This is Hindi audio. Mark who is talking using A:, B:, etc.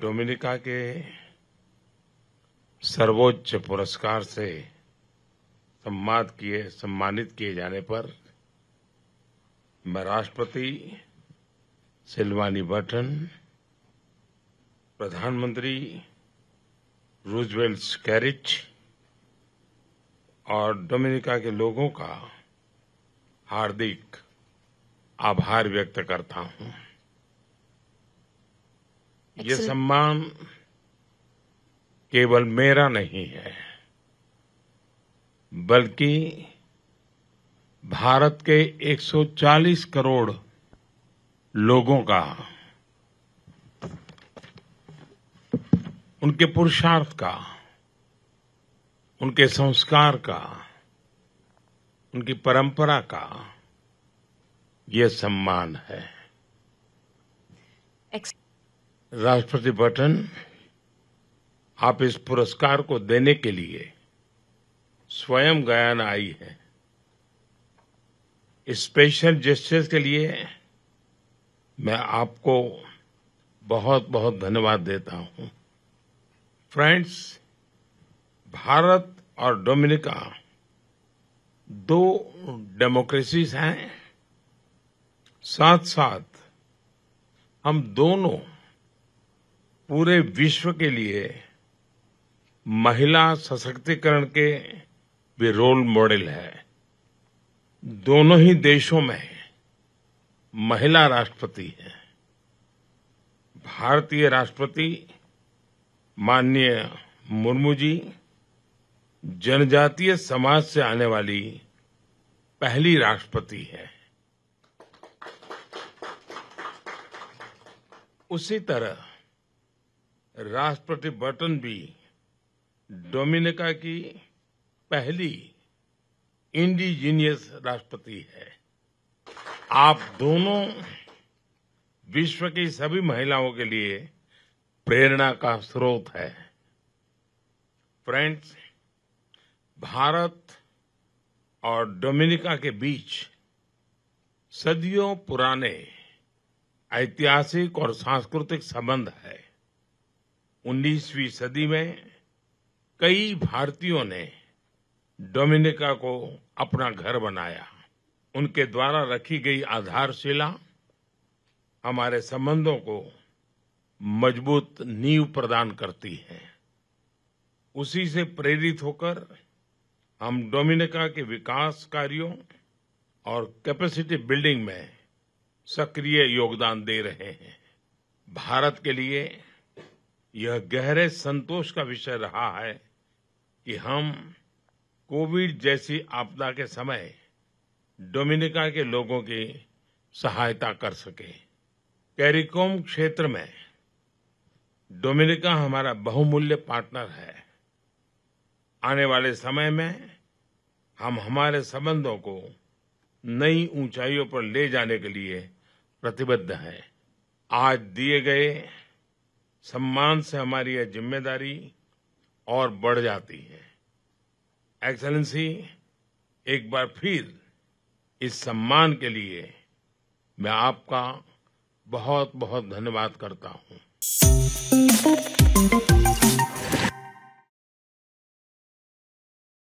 A: डोमिनिका के सर्वोच्च पुरस्कार से सम्मान किए सम्मानित किए जाने पर मैं राष्ट्रपति सिल्वानी बटन प्रधानमंत्री रूजवेल स्कैरिच और डोमिनिका के लोगों का हार्दिक आभार व्यक्त करता हूं ये सम्मान केवल मेरा नहीं है बल्कि भारत के 140 करोड़ लोगों का उनके पुरुषार्थ का उनके संस्कार का उनकी परंपरा का यह सम्मान है राष्ट्रपति बटन आप इस पुरस्कार को देने के लिए स्वयं गयाना आई है स्पेशल जस्टिस के लिए मैं आपको बहुत बहुत धन्यवाद देता हूं फ्रेंड्स भारत और डोमिनिका दो डेमोक्रेसीज हैं साथ साथ हम दोनों पूरे विश्व के लिए महिला सशक्तिकरण के वे रोल मॉडल है दोनों ही देशों में महिला राष्ट्रपति है भारतीय राष्ट्रपति माननीय मुर्मू जी जनजातीय समाज से आने वाली पहली राष्ट्रपति है उसी तरह राष्ट्रपति बर्टन भी डोमिनिका की पहली इंडिजीनियस राष्ट्रपति है आप दोनों विश्व की सभी महिलाओं के लिए प्रेरणा का स्रोत है फ्रेंड्स भारत और डोमिनिका के बीच सदियों पुराने ऐतिहासिक और सांस्कृतिक संबंध है 19वीं सदी में कई भारतीयों ने डोमिनिका को अपना घर बनाया उनके द्वारा रखी गई आधारशिला हमारे संबंधों को मजबूत नींव प्रदान करती है उसी से प्रेरित होकर हम डोमिनिका के विकास कार्यों और कैपेसिटी बिल्डिंग में सक्रिय योगदान दे रहे हैं भारत के लिए यह गहरे संतोष का विषय रहा है कि हम कोविड जैसी आपदा के समय डोमिनिका के लोगों की सहायता कर सके कैरिकॉम क्षेत्र में डोमिनिका हमारा बहुमूल्य पार्टनर है आने वाले समय में हम हमारे संबंधों को नई ऊंचाइयों पर ले जाने के लिए प्रतिबद्ध हैं आज दिए गए सम्मान से हमारी यह जिम्मेदारी और बढ़ जाती है एक्सलेंसी एक बार फिर इस सम्मान के लिए मैं आपका बहुत बहुत धन्यवाद करता हूं